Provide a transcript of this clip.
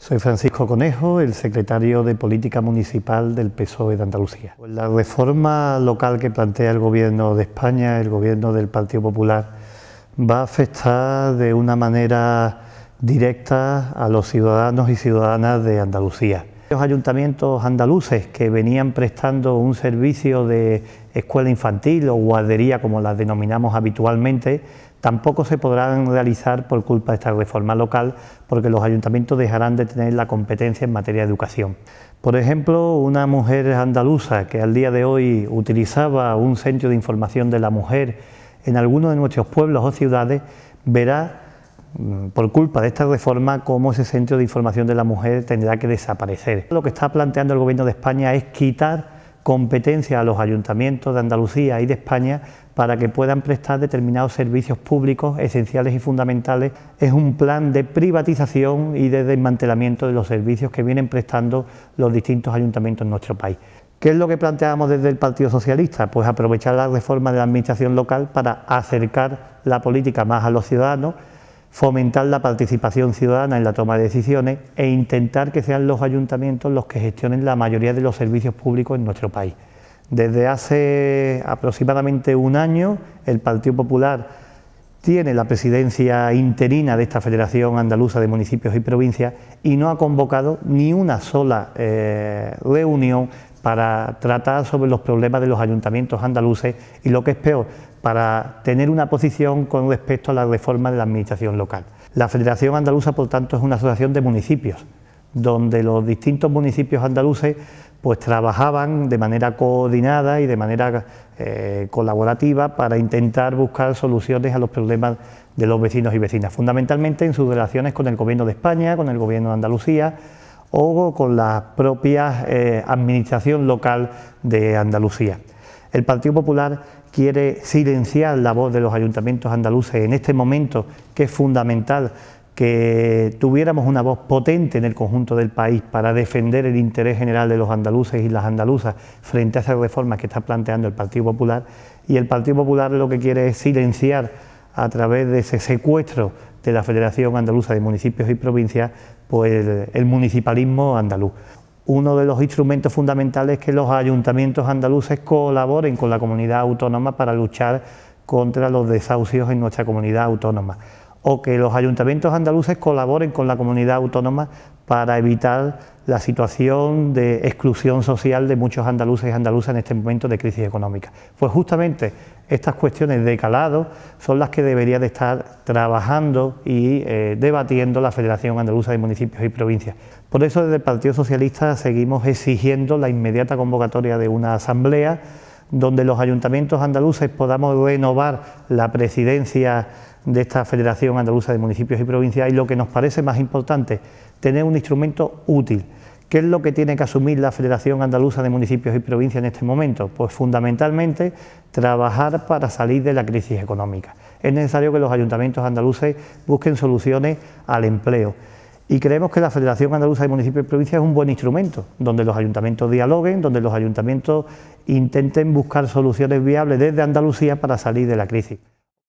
Soy Francisco Conejo, el secretario de Política Municipal del PSOE de Andalucía. La reforma local que plantea el Gobierno de España, el Gobierno del Partido Popular, va a afectar de una manera directa a los ciudadanos y ciudadanas de Andalucía. Los ayuntamientos andaluces que venían prestando un servicio de escuela infantil o guardería, como las denominamos habitualmente, tampoco se podrán realizar por culpa de esta reforma local, porque los ayuntamientos dejarán de tener la competencia en materia de educación. Por ejemplo, una mujer andaluza que al día de hoy utilizaba un centro de información de la mujer en alguno de nuestros pueblos o ciudades, verá mm, por culpa de esta reforma, cómo ese centro de información de la mujer tendrá que desaparecer. Lo que está planteando el Gobierno de España es quitar competencia a los ayuntamientos de Andalucía y de España para que puedan prestar determinados servicios públicos esenciales y fundamentales. Es un plan de privatización y de desmantelamiento de los servicios que vienen prestando los distintos ayuntamientos en nuestro país. ¿Qué es lo que planteamos desde el Partido Socialista? Pues aprovechar la reforma de la Administración local para acercar la política más a los ciudadanos fomentar la participación ciudadana en la toma de decisiones e intentar que sean los ayuntamientos los que gestionen la mayoría de los servicios públicos en nuestro país. Desde hace aproximadamente un año, el Partido Popular tiene la presidencia interina de esta Federación Andaluza de Municipios y Provincias y no ha convocado ni una sola eh, reunión para tratar sobre los problemas de los ayuntamientos andaluces y lo que es peor, para tener una posición con respecto a la reforma de la administración local. La Federación Andaluza, por tanto, es una asociación de municipios, donde los distintos municipios andaluces pues trabajaban de manera coordinada y de manera eh, colaborativa para intentar buscar soluciones a los problemas de los vecinos y vecinas, fundamentalmente en sus relaciones con el Gobierno de España, con el Gobierno de Andalucía o con la propia eh, administración local de Andalucía. El Partido Popular quiere silenciar la voz de los ayuntamientos andaluces en este momento, que es fundamental que tuviéramos una voz potente en el conjunto del país para defender el interés general de los andaluces y las andaluzas frente a esas reformas que está planteando el Partido Popular. Y el Partido Popular lo que quiere es silenciar a través de ese secuestro de la Federación Andaluza de Municipios y Provincias, pues el, municipalismo andaluz uno de los instrumentos fundamentales es que los ayuntamientos andaluces colaboren con la comunidad autónoma para luchar contra los desahucios en nuestra comunidad autónoma o que los ayuntamientos andaluces colaboren con la comunidad autónoma para evitar la situación de exclusión social de muchos andaluces y andaluzas en este momento de crisis económica. Pues justamente estas cuestiones de calado son las que debería de estar trabajando y eh, debatiendo la Federación Andaluza de Municipios y Provincias. Por eso desde el Partido Socialista seguimos exigiendo la inmediata convocatoria de una asamblea donde los ayuntamientos andaluces podamos renovar la presidencia de esta Federación Andaluza de Municipios y Provincias y lo que nos parece más importante, tener un instrumento útil. ¿Qué es lo que tiene que asumir la Federación Andaluza de Municipios y Provincias en este momento? Pues fundamentalmente trabajar para salir de la crisis económica. Es necesario que los ayuntamientos andaluces busquen soluciones al empleo. Y creemos que la Federación Andaluza de Municipios y Provincias es un buen instrumento, donde los ayuntamientos dialoguen, donde los ayuntamientos intenten buscar soluciones viables desde Andalucía para salir de la crisis.